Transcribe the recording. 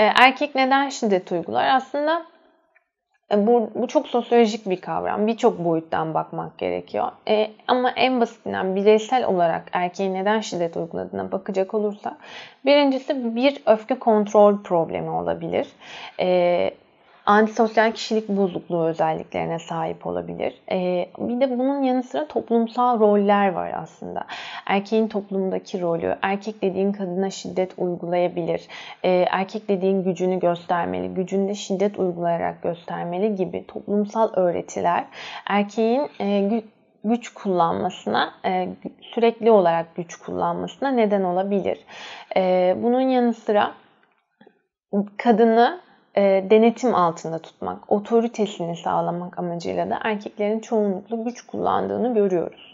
Ee, erkek neden şiddet uygular? Aslında e, bu, bu çok sosyolojik bir kavram. Birçok boyuttan bakmak gerekiyor. E, ama en basitinden bireysel olarak erkeğin neden şiddet uyguladığına bakacak olursa birincisi bir öfke kontrol problemi olabilir. E, antisosyal kişilik bozukluğu özelliklerine sahip olabilir. Ee, bir de bunun yanı sıra toplumsal roller var aslında. Erkeğin toplumdaki rolü, erkek dediğin kadına şiddet uygulayabilir, ee, erkek dediğin gücünü göstermeli, gücünde şiddet uygulayarak göstermeli gibi toplumsal öğretiler erkeğin e, gü- güç kullanmasına e, sürekli olarak güç kullanmasına neden olabilir. Ee, bunun yanı sıra kadını e, denetim altında tutmak, otoritesini sağlamak amacıyla da erkeklerin çoğunlukla güç kullandığını görüyoruz.